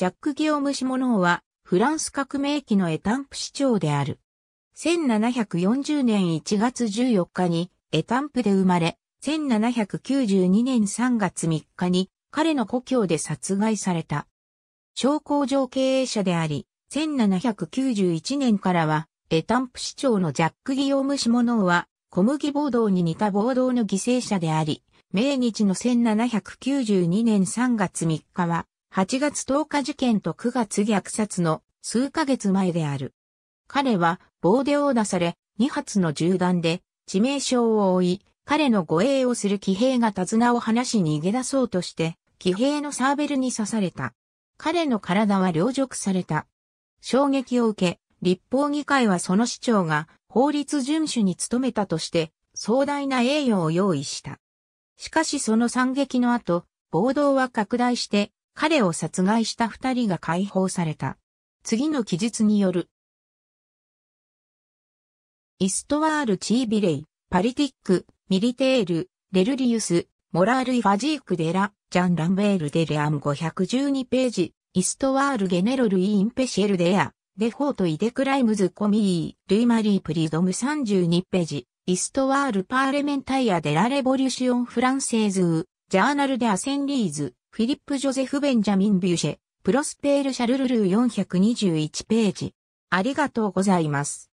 ジャック・ギオム・シモノーは、フランス革命期のエタンプ市長である。1740年1月14日にエタンプで生まれ、1792年3月3日に彼の故郷で殺害された。商工場経営者であり、1791年からは、エタンプ市長のジャック・ギオム・シモノーは、小麦暴動に似た暴動の犠牲者であり、命日の1792年3月3日は、8月10日事件と9月虐殺の数ヶ月前である。彼は棒で殴打され、2発の銃弾で致命傷を負い、彼の護衛をする騎兵が手綱を離し逃げ出そうとして、騎兵のサーベルに刺された。彼の体は凌辱された。衝撃を受け、立法議会はその市長が法律遵守に努めたとして、壮大な栄誉を用意した。しかしその惨劇の後、暴動は拡大して彼を殺害した二人が解放された。次の記述による。イストワール・チービレイ、パリティック、ミリテール、レルリウス、モラール・イ・ファジーク・デラ、ジャン・ランベール・デレアム512ページ、イストワール・ゲネロル・イ・インペシェル・デア、デフォート・イデクライムズ・コミー、ルイ・マリー・プリドム32ページ、イストワール・パーレメンタイア・デラ・レボリューション・フランセーズジャーナルでアセンリーズ、フィリップ・ジョゼフ・ベンジャミン・ビュシェ、プロスペール・シャルルルー421ページ。ありがとうございます。